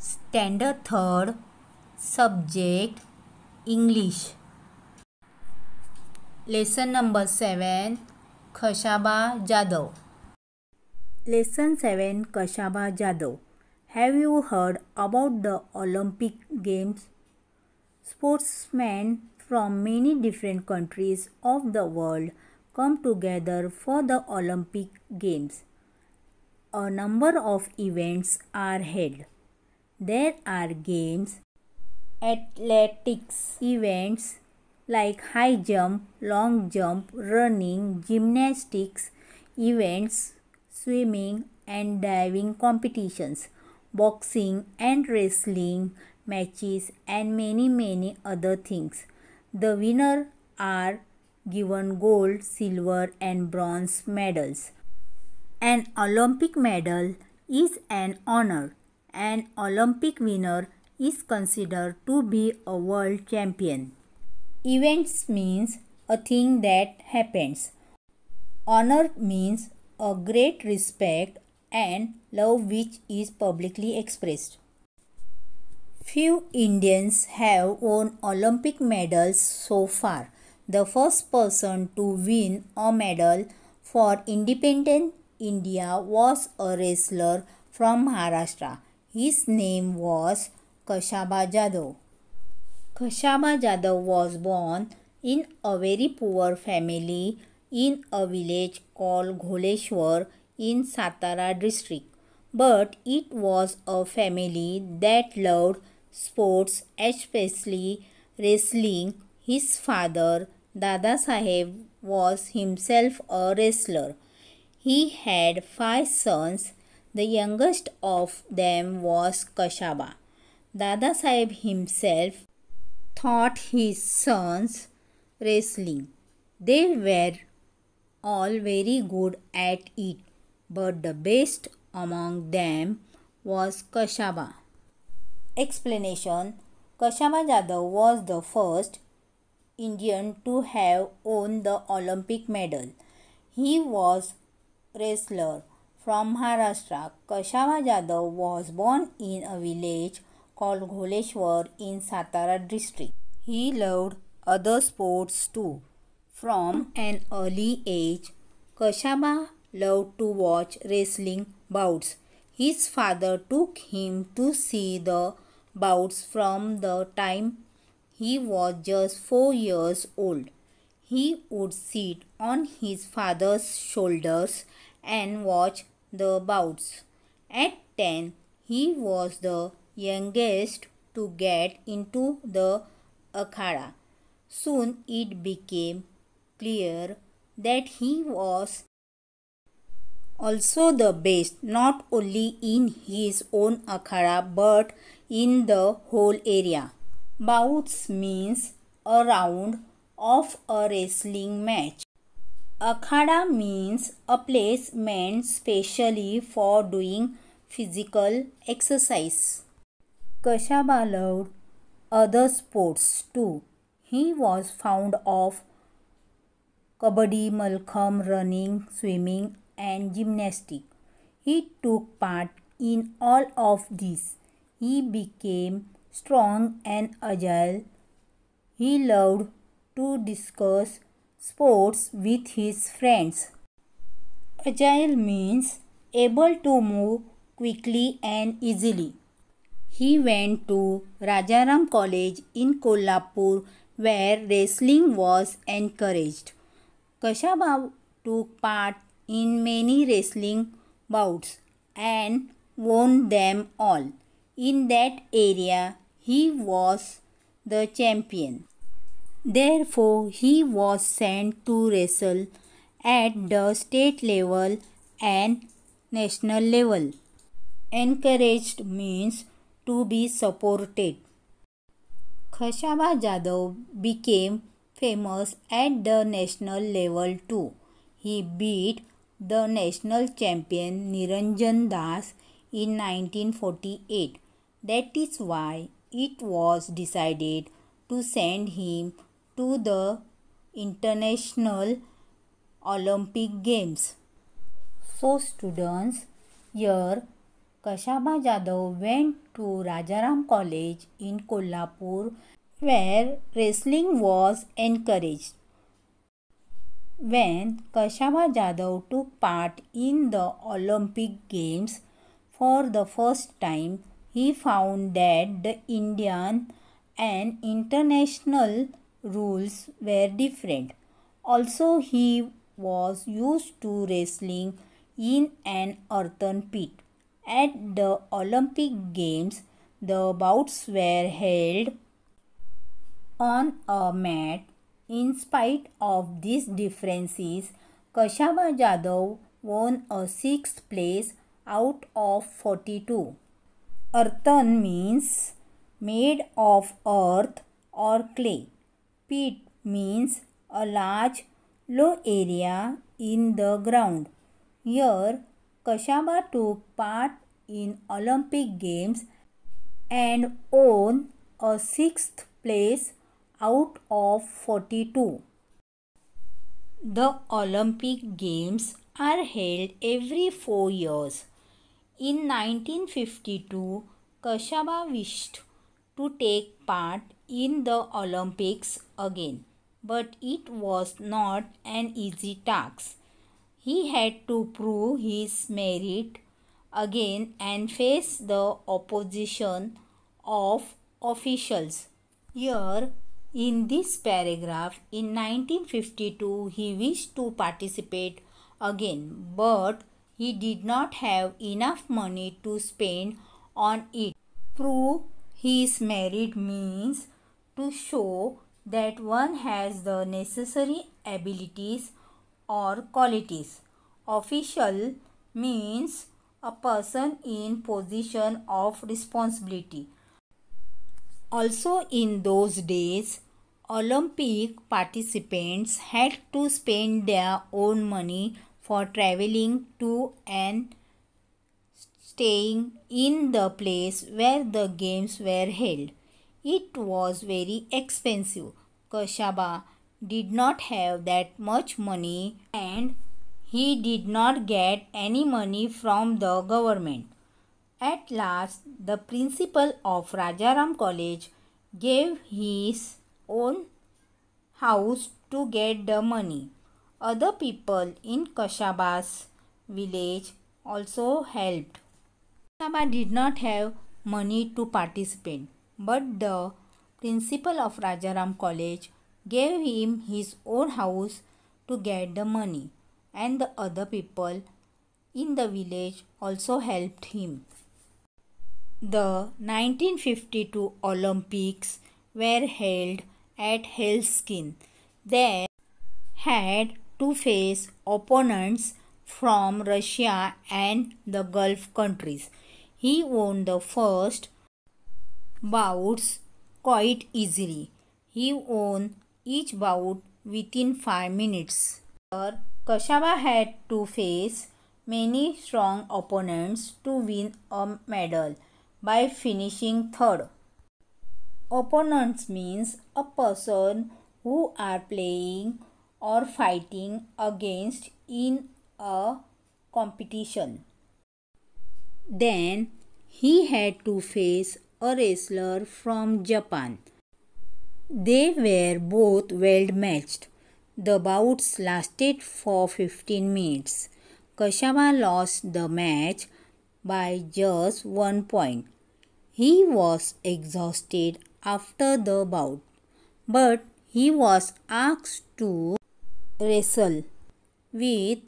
Standard third subject English lesson number seven. ખશાબા Jado. Lesson seven. કશાબા Jado. Have you heard about the Olympic Games? Sportsmen from many different countries of the world come together for the Olympic Games. A number of events are held. There are games, athletics events like high jump, long jump, running, gymnastics events, swimming and diving competitions, boxing and wrestling matches and many many other things. The winner are given gold, silver and bronze medals. An Olympic medal is an honor an Olympic winner is considered to be a world champion. Events means a thing that happens. Honor means a great respect and love which is publicly expressed. Few Indians have won Olympic medals so far. The first person to win a medal for independent India was a wrestler from Maharashtra. His name was Kashaba Jadov. Kashaba Jadov was born in a very poor family in a village called Gholeshwar in Satara district. But it was a family that loved sports, especially wrestling. His father, Dada Saheb, was himself a wrestler. He had five sons the youngest of them was Kashaba. Dada Sahib himself taught his sons wrestling. They were all very good at it, but the best among them was Kashaba. Explanation Kashaba Jadhav was the first Indian to have won the Olympic medal. He was wrestler from Maharashtra, Kashava Jadhav was born in a village called Gholeshwar in Satara district. He loved other sports too. From an early age, Kashaba loved to watch wrestling bouts. His father took him to see the bouts from the time he was just four years old. He would sit on his father's shoulders and watch the bouts. At 10, he was the youngest to get into the akhara. Soon it became clear that he was also the best not only in his own akhara but in the whole area. Bouts means a round of a wrestling match. Akhada means a place meant specially for doing physical exercise. Kashaba loved other sports too. He was fond of kabaddi, malkham, running, swimming, and gymnastics. He took part in all of these. He became strong and agile. He loved to discuss sports with his friends. Agile means able to move quickly and easily. He went to Rajaram College in Kolhapur where wrestling was encouraged. Kashabab took part in many wrestling bouts and won them all. In that area, he was the champion. Therefore, he was sent to wrestle at the state level and national level. Encouraged means to be supported. Khashaba Jadhav became famous at the national level too. He beat the national champion Niranjan Das in 1948. That is why it was decided to send him to the International Olympic Games. So, students, here Kashaba Jadhav went to Rajaram College in Kolhapur where wrestling was encouraged. When Kashaba Jadhav took part in the Olympic Games for the first time, he found that the Indian and international rules were different. Also, he was used to wrestling in an earthen pit. At the Olympic Games, the bouts were held on a mat. In spite of these differences, Kashava Jadhav won a sixth place out of 42. Earthen means made of earth or clay pit means a large low area in the ground. Here, Kashaba took part in Olympic Games and won a sixth place out of 42. The Olympic Games are held every four years. In 1952, Kashaba wished to take part in the Olympics again. But it was not an easy task. He had to prove his merit again and face the opposition of officials. Here, in this paragraph, in 1952, he wished to participate again, but he did not have enough money to spend on it. Prove his merit means to show that one has the necessary abilities or qualities. Official means a person in position of responsibility. Also in those days, Olympic participants had to spend their own money for traveling to and staying in the place where the games were held. It was very expensive. Kashaba did not have that much money and he did not get any money from the government. At last, the principal of Rajaram College gave his own house to get the money. Other people in Kashaba's village also helped. Kashaba did not have money to participate but the principal of Rajaram College gave him his own house to get the money, and the other people in the village also helped him. The 1952 Olympics were held at Helsinki. There, had to face opponents from Russia and the Gulf countries. He won the first bouts quite easily. He won each bout within 5 minutes. Here, Kashaba had to face many strong opponents to win a medal by finishing third. Opponents means a person who are playing or fighting against in a competition. Then he had to face a wrestler from Japan. They were both well matched. The bouts lasted for 15 minutes. Kashaba lost the match by just one point. He was exhausted after the bout, but he was asked to wrestle with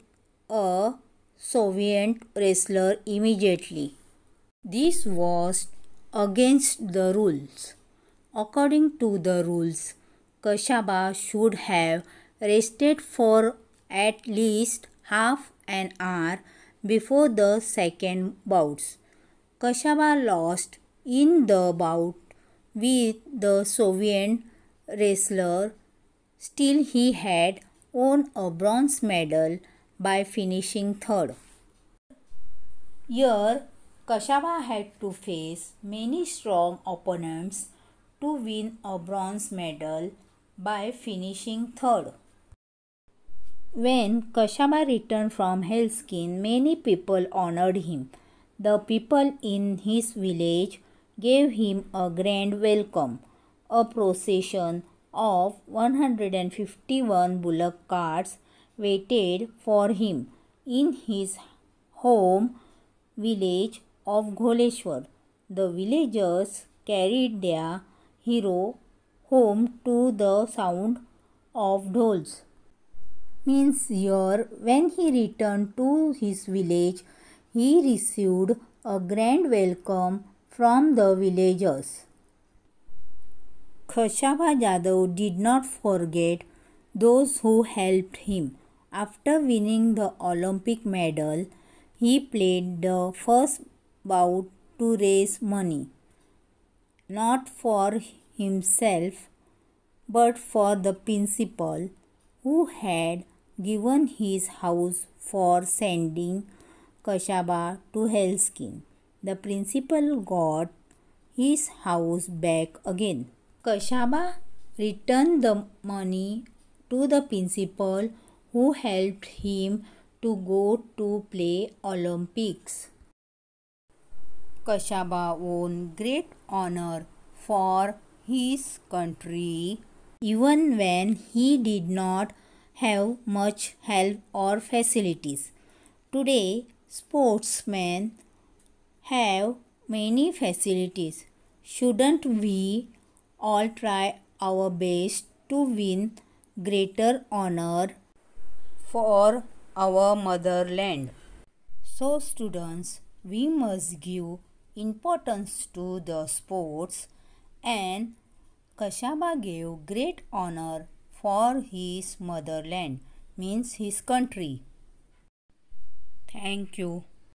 a Soviet wrestler immediately. This was against the rules. According to the rules, Kashaba should have rested for at least half an hour before the second bouts. Kashaba lost in the bout with the Soviet wrestler. Still, he had won a bronze medal by finishing third. Your Kashava had to face many strong opponents to win a bronze medal by finishing third. When Kashava returned from Helsinki, many people honored him. The people in his village gave him a grand welcome. A procession of 151 bullock carts waited for him in his home village of Gholeshwar. The villagers carried their hero home to the sound of dhols. Means here, when he returned to his village, he received a grand welcome from the villagers. Khashaba Jadhav did not forget those who helped him. After winning the Olympic medal, he played the first about to raise money, not for himself, but for the principal who had given his house for sending Kashaba to Hellskin, The principal got his house back again. Kashaba returned the money to the principal who helped him to go to play Olympics. Kashaba won great honor for his country even when he did not have much help or facilities. Today, sportsmen have many facilities. Shouldn't we all try our best to win greater honor for our motherland? So, students, we must give importance to the sports and Kashaba gave great honor for his motherland means his country. Thank you.